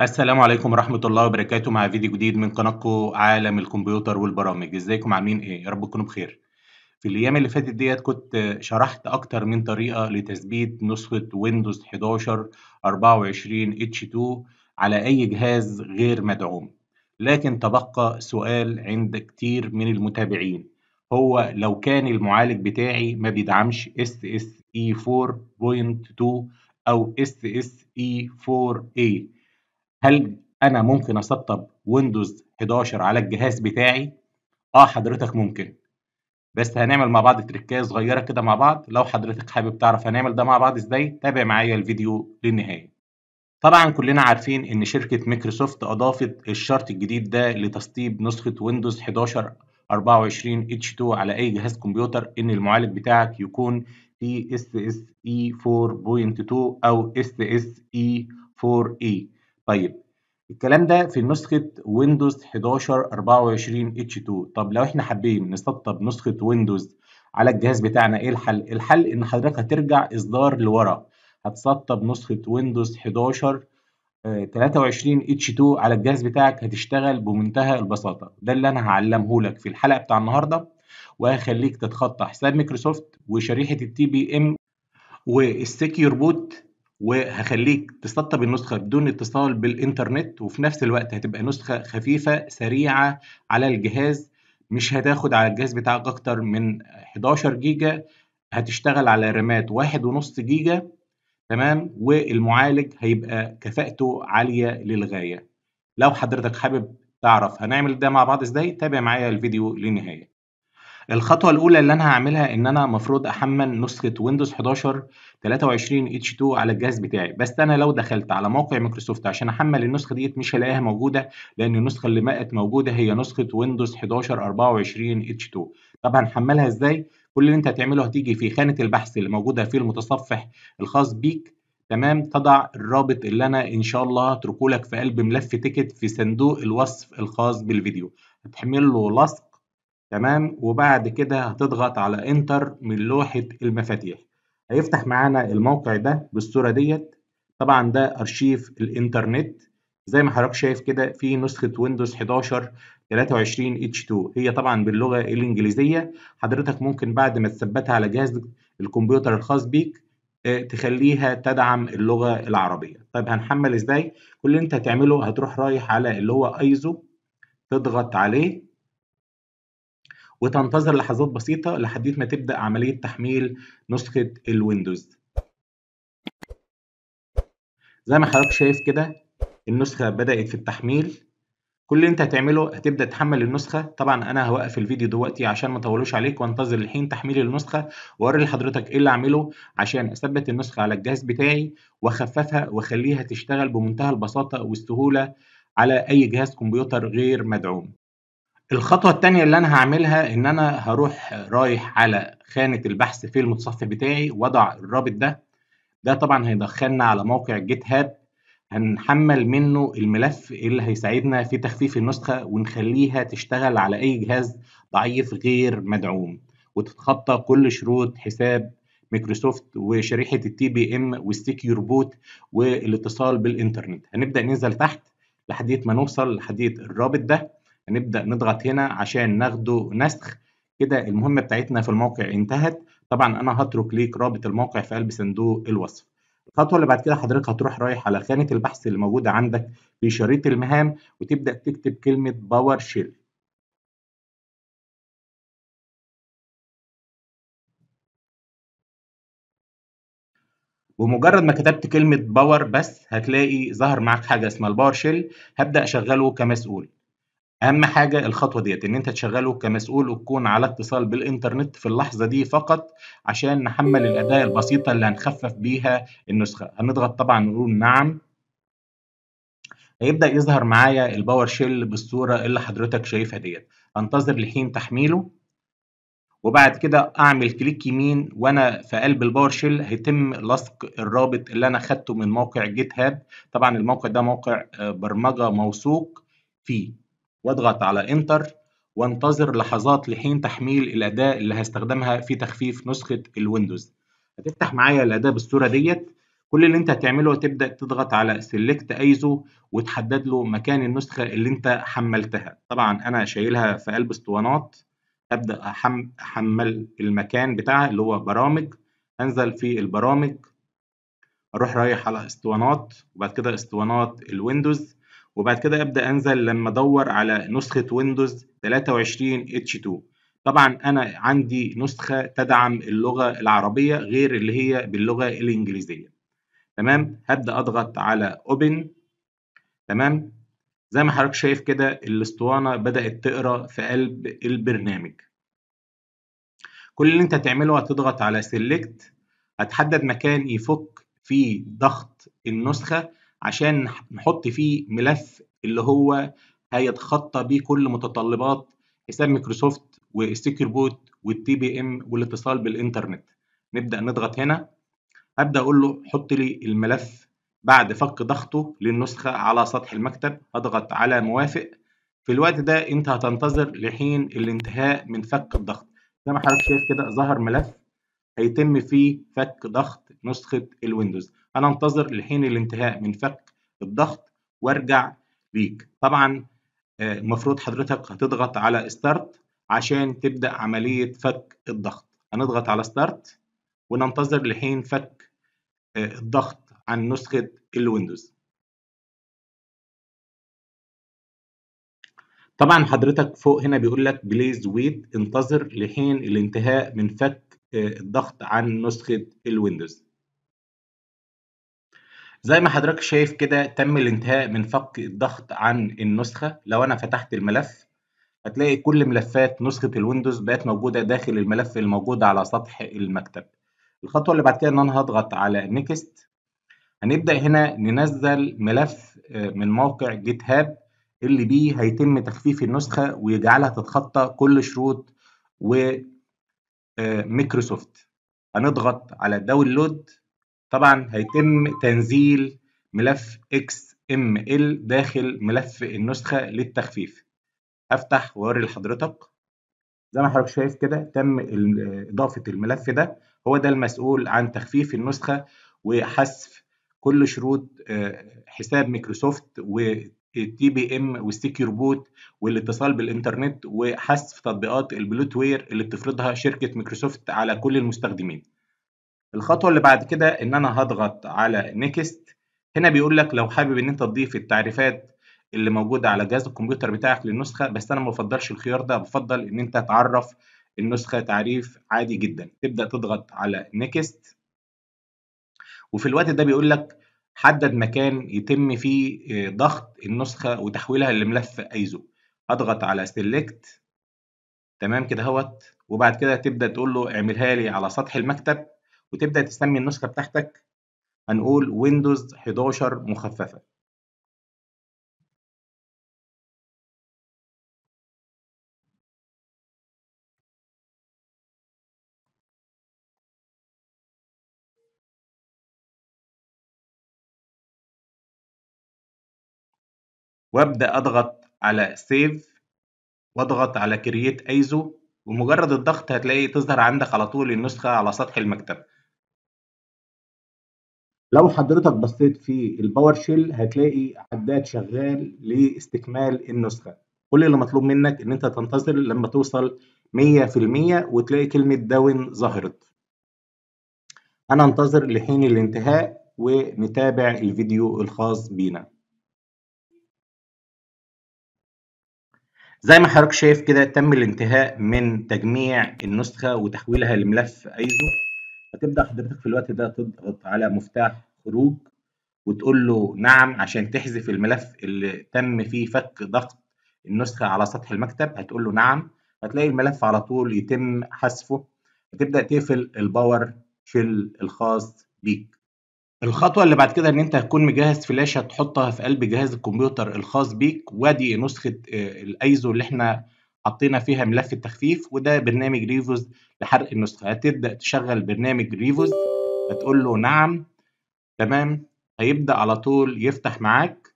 السلام عليكم ورحمة الله وبركاته مع فيديو جديد من قناتكم عالم الكمبيوتر والبرامج ازيكم عاملين ايه يا رب تكونوا بخير في الايام اللي فاتت ديت كنت شرحت اكتر من طريقة لتثبيت نسخة ويندوز 11 24 H2 على اي جهاز غير مدعوم لكن تبقى سؤال عند كتير من المتابعين هو لو كان المعالج بتاعي ما بيدعمش SSE 4.2 او SSE 4A هل انا ممكن اسطب ويندوز 11 على الجهاز بتاعي اه حضرتك ممكن بس هنعمل مع بعض تريكايه صغيره كده مع بعض لو حضرتك حابب تعرف هنعمل ده مع بعض ازاي تابع معايا الفيديو للنهايه طبعا كلنا عارفين ان شركه مايكروسوفت اضافت الشرط الجديد ده لتسطيب نسخه ويندوز 11 24 H2 على اي جهاز كمبيوتر ان المعالج بتاعك يكون في SSE 4.2 او SSE 4E طيب الكلام ده في نسخة ويندوز 11 24 H2 طب لو احنا حابين نسطب نسخة ويندوز على الجهاز بتاعنا ايه الحل؟ الحل ان حضرتك هترجع اصدار لورا هتسطب نسخة ويندوز 11 23 H2 على الجهاز بتاعك هتشتغل بمنتهى البساطة ده اللي أنا هعلمه لك في الحلقة بتاع النهاردة وهخليك تتخطى حساب مايكروسوفت وشريحة التي بي ام والسكيور بوت وهخليك تستطب النسخه بدون اتصال بالانترنت وفي نفس الوقت هتبقى نسخه خفيفه سريعه على الجهاز مش هتاخد على الجهاز بتاعك اكتر من 11 جيجا هتشتغل على رامات واحد ونص جيجا تمام والمعالج هيبقى كفاءته عاليه للغايه لو حضرتك حابب تعرف هنعمل ده مع بعض ازاي تابع معايا الفيديو للنهايه الخطوة الأولى اللي أنا هعملها إن أنا مفروض أحمل نسخة ويندوز 11 23 اتش 2 على الجهاز بتاعي بس أنا لو دخلت على موقع مايكروسوفت عشان أحمل النسخة ديت مش هلاقيها موجودة لأن النسخة اللي بقت موجودة هي نسخة ويندوز 11 24 اتش 2 طب هنحملها إزاي؟ كل اللي أنت هتعمله هتيجي في خانة البحث اللي موجودة في المتصفح الخاص بيك تمام تضع الرابط اللي انا ان شاء الله هتركه لك في قلب ملف تيكت في صندوق الوصف الخاص بالفيديو هتحمل له لصق تمام وبعد كده هتضغط على انتر من لوحة المفاتيح هيفتح معانا الموقع ده بالصورة ديت طبعا ده ارشيف الانترنت زي ما حضرتك شايف كده في نسخة ويندوز 11 23 اتش 2 هي طبعا باللغة الانجليزية حضرتك ممكن بعد ما تثبتها على جهاز الكمبيوتر الخاص بيك آه، تخليها تدعم اللغة العربية طيب هنحمل ازاي كل اللي انت هتعمله هتروح رايح على اللي هو ايزو تضغط عليه وتنتظر لحظات بسيطة لحد ما تبدأ عملية تحميل نسخة الويندوز زي ما حضرتك شايف كده النسخة بدأت في التحميل كل اللي انت هتعمله هتبدا تحمل النسخه طبعا انا هوقف الفيديو دلوقتي عشان ما اطولوش عليك وانتظر الحين تحميل النسخه واوري لحضرتك ايه اللي اعمله عشان اثبت النسخه على الجهاز بتاعي واخففها واخليها تشتغل بمنتهى البساطه والسهوله على اي جهاز كمبيوتر غير مدعوم الخطوة التانية اللي أنا هعملها إن أنا هروح رايح على خانة البحث في المتصفح بتاعي وأضع الرابط ده، ده طبعًا هيدخلنا على موقع جيت هاب هنحمل منه الملف اللي هيساعدنا في تخفيف النسخة ونخليها تشتغل على أي جهاز ضعيف غير مدعوم وتتخطى كل شروط حساب مايكروسوفت وشريحة التي بي ام والسكيور بوت والاتصال بالإنترنت، هنبدأ ننزل تحت لحديت ما نوصل لحديت الرابط ده هنبدا نضغط هنا عشان ناخده نسخ كده المهمه بتاعتنا في الموقع انتهت طبعا انا هترك ليك رابط الموقع في قلب صندوق الوصف الخطوه اللي بعد كده حضرتك هتروح رايح على خانه البحث اللي موجوده عندك في شريط المهام وتبدا تكتب كلمه باور شيل بمجرد ما كتبت كلمة باور بس هتلاقي ظهر معاك حاجة اسمها الباور شيل هبدأ أشغله كمسؤول اهم حاجه الخطوه ديت ان انت تشغله كمسؤول وتكون على اتصال بالانترنت في اللحظه دي فقط عشان نحمل الاداه البسيطه اللي هنخفف بيها النسخه هنضغط طبعا نقول نعم هيبدا يظهر معايا الباور شيل بالصوره اللي حضرتك شايفها ديت هنتظر لحين تحميله وبعد كده اعمل كليك يمين وانا في قلب الباور شيل هيتم لصق الرابط اللي انا خدته من موقع جيت هاب طبعا الموقع ده موقع آه، برمجه موثوق فيه واضغط على انتر وانتظر لحظات لحين تحميل الأداة اللي هستخدمها في تخفيف نسخة الويندوز هتفتح معايا الأداة بالصورة ديت كل اللي انت هتعمله تبدأ تضغط على سيلكت ايزو وتحدد له مكان النسخة اللي انت حملتها طبعا انا شايلها في قلب اسطوانات هبدأ احمل المكان بتاعها اللي هو برامج انزل في البرامج اروح رايح على اسطوانات وبعد كده اسطوانات الويندوز وبعد كده ابدا انزل لما ادور على نسخه ويندوز 23 اتش 2 طبعا انا عندي نسخه تدعم اللغه العربيه غير اللي هي باللغه الانجليزيه تمام هبدا اضغط على اوبن تمام زي ما حضرتك شايف كده الاسطوانه بدات تقرا في قلب البرنامج كل اللي انت هتعمله هتضغط على سيلكت هتحدد مكان يفك فيه ضغط النسخه عشان نحط فيه ملف اللي هو هيتخطى بيه كل متطلبات حساب مايكروسوفت والسكيور بوت والتي بي ام والاتصال بالانترنت نبدا نضغط هنا ابدا اقول له حط لي الملف بعد فك ضغطه للنسخه على سطح المكتب اضغط على موافق في الوقت ده انت هتنتظر لحين الانتهاء من فك الضغط زي ما حضرتك شايف كده ظهر ملف هيتم فيه فك ضغط نسخه الويندوز هننتظر لحين الانتهاء من فك الضغط وارجع ليك طبعا آه، المفروض حضرتك هتضغط على ستارت عشان تبدا عمليه فك الضغط هنضغط على ستارت وننتظر لحين فك آه، الضغط عن نسخه الويندوز طبعا حضرتك فوق هنا بيقول لك بليز ويت انتظر لحين الانتهاء من فك آه، الضغط عن نسخه الويندوز زي ما حضرتك شايف كده تم الانتهاء من فك الضغط عن النسخة لو أنا فتحت الملف هتلاقي كل ملفات نسخة الويندوز بقت موجودة داخل الملف الموجود على سطح المكتب الخطوة اللي بعد كده إن أنا هضغط على نيكست هنبدأ هنا ننزل ملف آه، من موقع جيت هاب اللي بيه هيتم تخفيف النسخة ويجعلها تتخطى كل شروط وميكروسوفت آه، هنضغط على داونلود طبعا هيتم تنزيل ملف XML داخل ملف النسخة للتخفيف هفتح واوري لحضرتك زي ما حضرتك شايف كده تم إضافة الملف ده هو ده المسؤول عن تخفيف النسخة وحذف كل شروط آه، حساب مايكروسوفت والتي بي ام والسكيور بوت والاتصال بالانترنت وحذف تطبيقات البلوت وير اللي بتفرضها شركه مايكروسوفت على كل المستخدمين الخطوه اللي بعد كده ان انا هضغط على نيكست هنا بيقول لك لو حابب ان انت تضيف التعريفات اللي موجوده على جهاز الكمبيوتر بتاعك للنسخه بس انا ما بفضلش الخيار ده بفضل ان انت تعرف النسخه تعريف عادي جدا تبدا تضغط على نيكست وفي الوقت ده بيقول لك حدد مكان يتم فيه آه، ضغط النسخه وتحويلها لملف ايزو هضغط على سيلكت تمام كده اهوت وبعد كده تبدا تقول له اعملها لي على سطح المكتب وتبدا تسمي النسخه بتاعتك هنقول ويندوز 11 مخففه وابدا اضغط على سيف واضغط على كرييت ايزو ومجرد الضغط هتلاقي تظهر عندك على طول النسخه على سطح المكتبه لو حضرتك بصيت في الباور شيل هتلاقي عداد شغال لاستكمال النسخه كل اللي مطلوب منك ان انت تنتظر لما توصل 100% وتلاقي كلمه داون ظهرت انا انتظر لحين الانتهاء ونتابع الفيديو الخاص بينا زي ما حضرتك شايف كده تم الانتهاء من تجميع النسخه وتحويلها لملف ايزو هتبدا حضرتك في الوقت ده تضغط على مفتاح خروج وتقول له نعم عشان تحذف الملف اللي تم فيه فك ضغط النسخه على سطح المكتب هتقول له نعم هتلاقي الملف على طول يتم حذفه هتبدا تقفل الباور شيل الخاص بيك الخطوة اللي بعد كده إن أنت هتكون مجهز فلاشة تحطها في قلب جهاز الكمبيوتر الخاص بيك وأدي نسخة آه، الأيزو اللي إحنا حطينا فيها ملف التخفيف وده برنامج ريفوز لحرق النسخه هتبدا تشغل برنامج ريفوز هتقول له نعم تمام هيبدا على طول يفتح معاك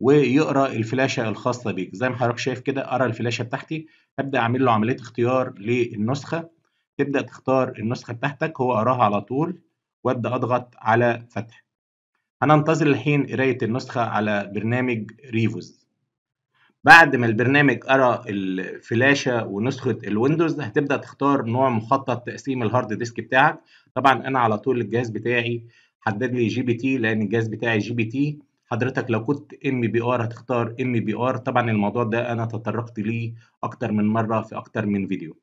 ويقرا الفلاشه الخاصه بيك زي ما حضرتك شايف كده أرى الفلاشه بتاعتي هبدا اعمل له عمليه اختيار للنسخه تبدا تختار النسخه بتاعتك هو قراها على طول وابدا اضغط على فتح هننتظر الحين قرايه النسخه على برنامج ريفوز بعد ما البرنامج قرا الفلاشه ونسخه الويندوز هتبدا تختار نوع مخطط تقسيم الهارد ديسك بتاعك طبعا انا على طول الجهاز بتاعي حدد لي جي بي تي لان الجهاز بتاعي جي بي تي حضرتك لو كنت ام بي ار هتختار ام بي ار طبعا الموضوع ده انا تطرقت ليه اكتر من مره في اكتر من فيديو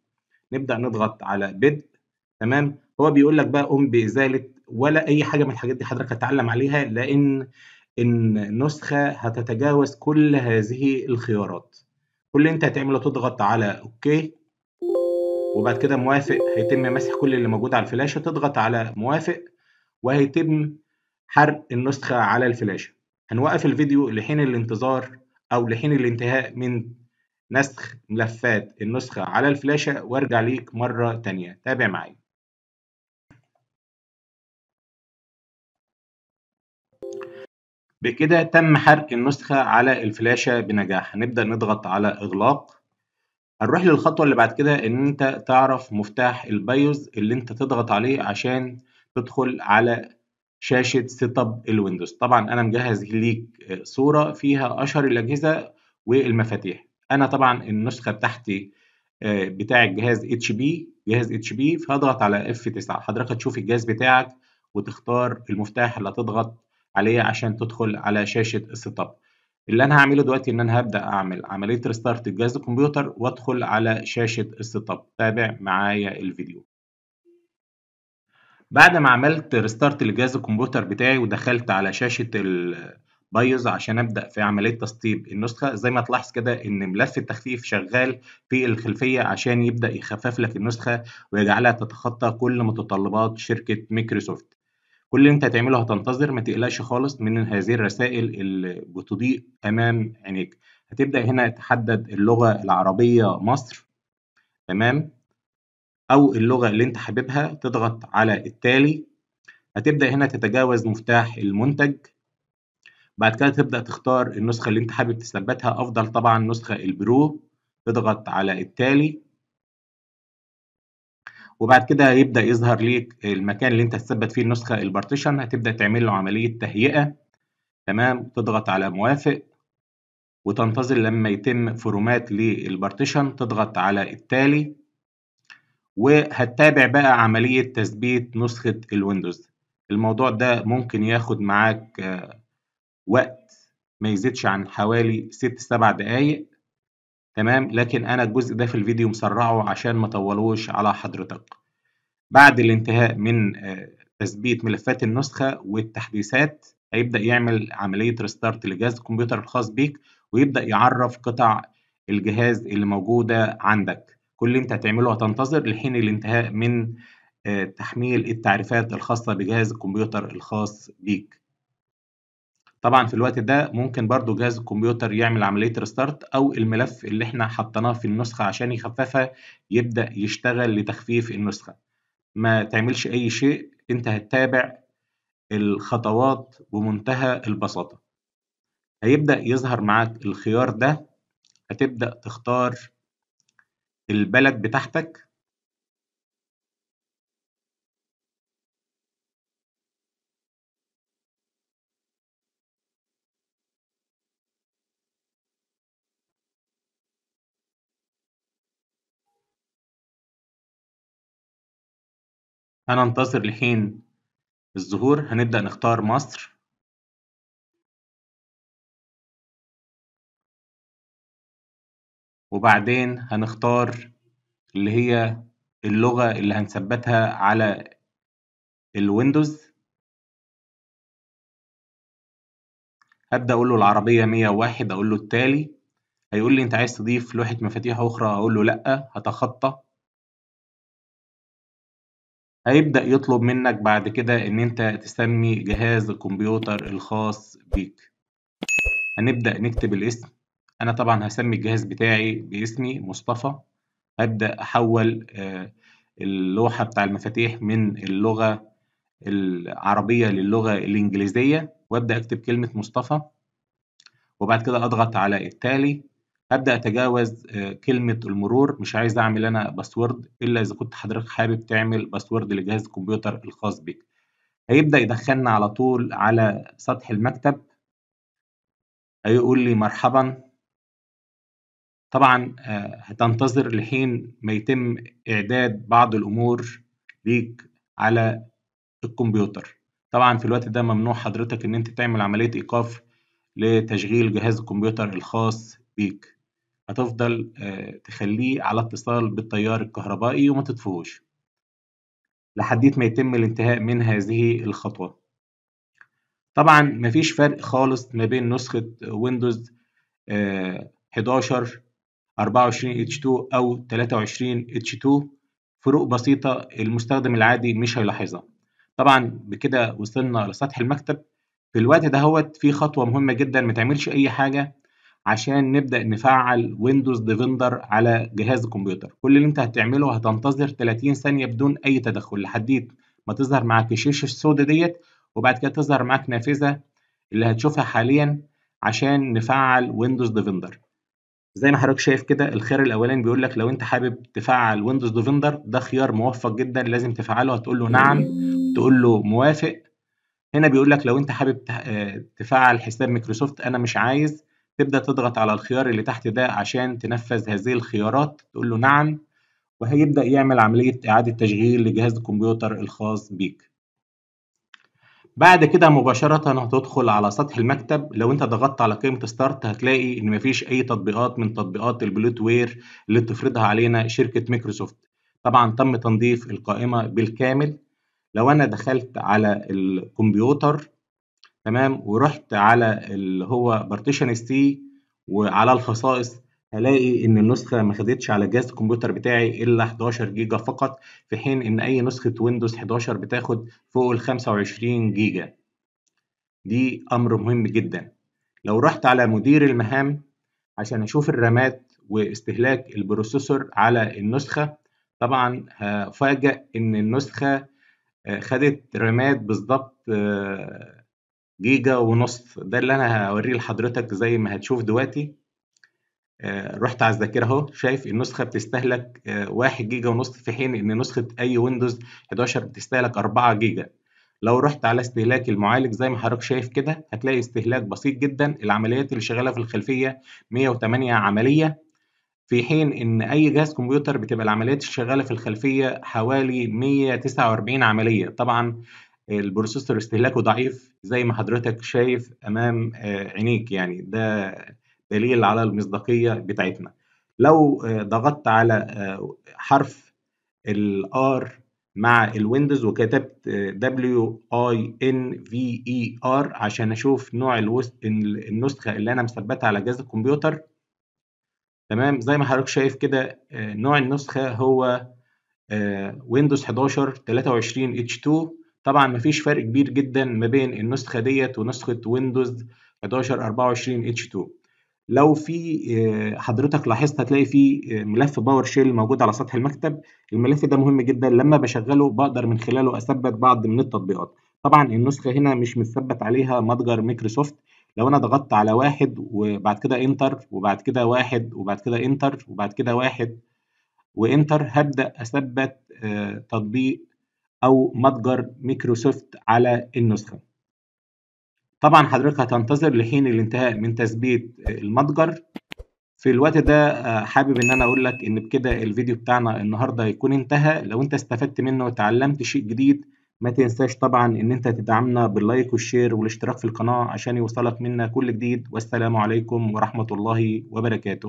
نبدا نضغط على بدء تمام هو بيقول لك بقى قم بازاله ولا اي حاجه من الحاجات دي حضرتك هتتعلم عليها لان ان النسخه هتتجاوز كل هذه الخيارات كل اللي انت هتعمله تضغط على اوكي وبعد كده موافق هيتم مسح كل اللي موجود على الفلاشه تضغط على موافق وهيتم حرق النسخه على الفلاشه هنوقف الفيديو لحين الانتظار او لحين الانتهاء من نسخ ملفات النسخه على الفلاشه وارجع ليك مره تانية تابع معايا بكده تم حرق النسخة على الفلاشة بنجاح هنبدأ نضغط على إغلاق هنروح للخطوة اللي بعد كده إن أنت تعرف مفتاح البايوز اللي أنت تضغط عليه عشان تدخل على شاشة سيت اب الويندوز طبعا أنا مجهز ليك صورة فيها أشهر الأجهزة والمفاتيح أنا طبعا النسخة بتاعتي آه، بتاع الجهاز اتش بي جهاز اتش بي فهضغط على اف 9 حضرتك تشوف الجهاز بتاعك وتختار المفتاح اللي هتضغط عليه عشان تدخل على شاشه السيت اب اللي انا هعمله دلوقتي ان انا هبدا اعمل عمليه ريستارت لجهاز الكمبيوتر وادخل على شاشه السيت اب تابع معايا الفيديو بعد ما عملت ريستارت لجهاز الكمبيوتر بتاعي ودخلت على شاشه البايوز عشان ابدا في عمليه تسطيب النسخه زي ما تلاحظ كده ان ملف التخفيف شغال في الخلفيه عشان يبدا يخفف لك النسخه ويجعلها تتخطى كل متطلبات شركه مايكروسوفت كل اللي انت هتعمله هتنتظر ما تقلقش خالص من هذه الرسائل اللي بتضيء امام عينيك هتبدا هنا تحدد اللغه العربيه مصر تمام او اللغه اللي انت حاببها تضغط على التالي هتبدا هنا تتجاوز مفتاح المنتج بعد كده تبدا تختار النسخه اللي انت حابب تثبتها افضل طبعا نسخه البرو تضغط على التالي وبعد كده يبدا يظهر ليك المكان اللي انت هتثبت فيه النسخه البارتيشن هتبدا تعمل له عمليه تهيئه تمام تضغط على موافق وتنتظر لما يتم فورمات للبارتيشن تضغط على التالي وهتتابع بقى عمليه تثبيت نسخه الويندوز الموضوع ده ممكن ياخد معاك آه، وقت ما يزيدش عن حوالي 6-7 دقايق تمام لكن انا الجزء ده في الفيديو مسرعه عشان ما اطولوش على حضرتك بعد الانتهاء من آه، تثبيت ملفات النسخه والتحديثات هيبدا يعمل عمليه ريستارت لجهاز الكمبيوتر الخاص بيك ويبدا يعرف قطع الجهاز اللي موجوده عندك كل اللي انت هتعمله هتنتظر لحين الانتهاء من آه، تحميل التعريفات الخاصه بجهاز الكمبيوتر الخاص بيك طبعا في الوقت ده ممكن برضو جهاز الكمبيوتر يعمل عملية ريستارت أو الملف اللي احنا حطيناه في النسخة عشان يخففها يبدأ يشتغل لتخفيف النسخة ما تعملش أي شيء أنت هتتابع الخطوات بمنتهى البساطة هيبدأ يظهر معاك الخيار ده هتبدأ تختار البلد بتاعتك هننتظر لحين الظهور هنبدأ نختار مصر وبعدين هنختار اللي هي اللغة اللي هنثبتها على الويندوز هبدأ أقول له العربية 101 أقول له التالي هيقول لي أنت عايز تضيف لوحة مفاتيح أخرى أقول له لأ هتخطى هيبدأ يطلب منك بعد كده إن أنت تسمي جهاز الكمبيوتر الخاص بيك هنبدأ نكتب الاسم أنا طبعا هسمي الجهاز بتاعي باسمي مصطفى هبدأ أحول آه، اللوحة بتاع المفاتيح من اللغة العربية للغة الإنجليزية وأبدأ أكتب كلمة مصطفى وبعد كده أضغط على التالي هبدا اتجاوز آه، كلمه المرور مش عايز اعمل انا باسورد الا اذا كنت حضرتك حابب تعمل باسورد لجهاز الكمبيوتر الخاص بك هيبدا يدخلنا على طول على سطح المكتب هيقول لي مرحبا طبعا آه، هتنتظر لحين ما يتم اعداد بعض الامور ليك على الكمبيوتر طبعا في الوقت ده ممنوع حضرتك ان انت تعمل عمليه ايقاف لتشغيل جهاز الكمبيوتر الخاص بيك هتفضل آه، تخليه على اتصال بالتيار الكهربائي وما تطفيهوش لحديت ما يتم الانتهاء من هذه الخطوة طبعا مفيش فرق خالص ما بين نسخة ويندوز 11 24 H2 أو 23 H2 فروق بسيطة المستخدم العادي مش هيلاحظها طبعا بكده وصلنا لسطح المكتب في الوقت دهوت في خطوة مهمة جدا ما تعملش أي حاجة عشان نبدأ نفعل ويندوز ديفندر على جهاز الكمبيوتر كل اللي انت هتعمله هتنتظر 30 ثانية بدون أي تدخل لحديت ما تظهر معاك الشاشة السوداء ديت وبعد كده تظهر معاك نافذة اللي هتشوفها حاليا عشان نفعل ويندوز ديفندر زي ما حضرتك شايف كده الخيار الاولاني بيقول لك لو انت حابب تفعل ويندوز ديفندر ده خيار موفق جدا لازم تفعله هتقول له نعم تقول له موافق هنا بيقول لك لو انت حابب آه، تفعل حساب مايكروسوفت انا مش عايز تبدأ تضغط على الخيار اللي تحت ده عشان تنفذ هذه الخيارات تقول له نعم وهيبدأ يعمل عملية إعادة تشغيل لجهاز الكمبيوتر الخاص بيك بعد كده مباشرة هتدخل على سطح المكتب لو انت ضغطت على قيمة ستارت هتلاقي ان مفيش اي تطبيقات من تطبيقات البلوت وير اللي بتفرضها علينا شركة مايكروسوفت طبعا تم تنظيف القائمة بالكامل لو انا دخلت على الكمبيوتر تمام ورحت على اللي هو بارتيشن تي وعلى الخصائص هلاقي ان النسخه ما خدتش على جهاز الكمبيوتر بتاعي الا 11 جيجا فقط في حين ان اي نسخه ويندوز 11 بتاخد فوق ال 25 جيجا دي امر مهم جدا لو رحت على مدير المهام عشان اشوف الرامات واستهلاك البروسيسور على النسخه طبعا هفاجئ ان النسخه آه، خدت رامات بالظبط آه، جيجا ونص ده اللي انا هوريه لحضرتك زي ما هتشوف دلوقتي آه، رحت على الذاكره اهو شايف النسخه بتستهلك آه، واحد جيجا ونص في حين ان نسخه اي ويندوز 11 بتستهلك 4 جيجا لو رحت على استهلاك المعالج زي ما حضرتك شايف كده هتلاقي استهلاك بسيط جدا العمليات اللي شغاله في الخلفيه 108 عمليه في حين ان اي جهاز كمبيوتر بتبقى العمليات الشغاله في الخلفيه حوالي 149 عمليه طبعا البروسيسور استهلاكه ضعيف زي ما حضرتك شايف امام آه، عينيك يعني ده دليل على المصداقيه بتاعتنا لو آه، ضغطت على آه، حرف الار مع الويندوز وكتبت دبليو اي ان في اي ار عشان اشوف نوع النسخه اللي انا مثبتها على جهاز الكمبيوتر تمام زي ما حضرتك شايف كده نوع النسخه هو ويندوز 11 23 H2 طبعا مفيش فرق كبير جدا ما بين النسخه ديت ونسخه ويندوز 1124 h 2 لو في آه، حضرتك لاحظت هتلاقي في آه، ملف باور شيل موجود على سطح المكتب الملف ده مهم جدا لما بشغله بقدر من خلاله اثبت بعض من التطبيقات طبعا النسخه هنا مش متثبت عليها متجر مايكروسوفت لو انا ضغطت على واحد وبعد كده انتر وبعد كده واحد وبعد كده انتر وبعد كده واحد وانتر هبدا اثبت آه، تطبيق أو متجر مايكروسوفت على النسخة طبعا حضرتك هتنتظر لحين الانتهاء من تثبيت المتجر في الوقت ده آه، حابب ان انا اقول لك ان بكده الفيديو بتاعنا النهارده هيكون انتهى لو انت استفدت منه وتعلمت شيء جديد ما تنساش طبعا ان انت تدعمنا باللايك والشير والاشتراك في القناه عشان يوصلك منا كل جديد والسلام عليكم ورحمه الله وبركاته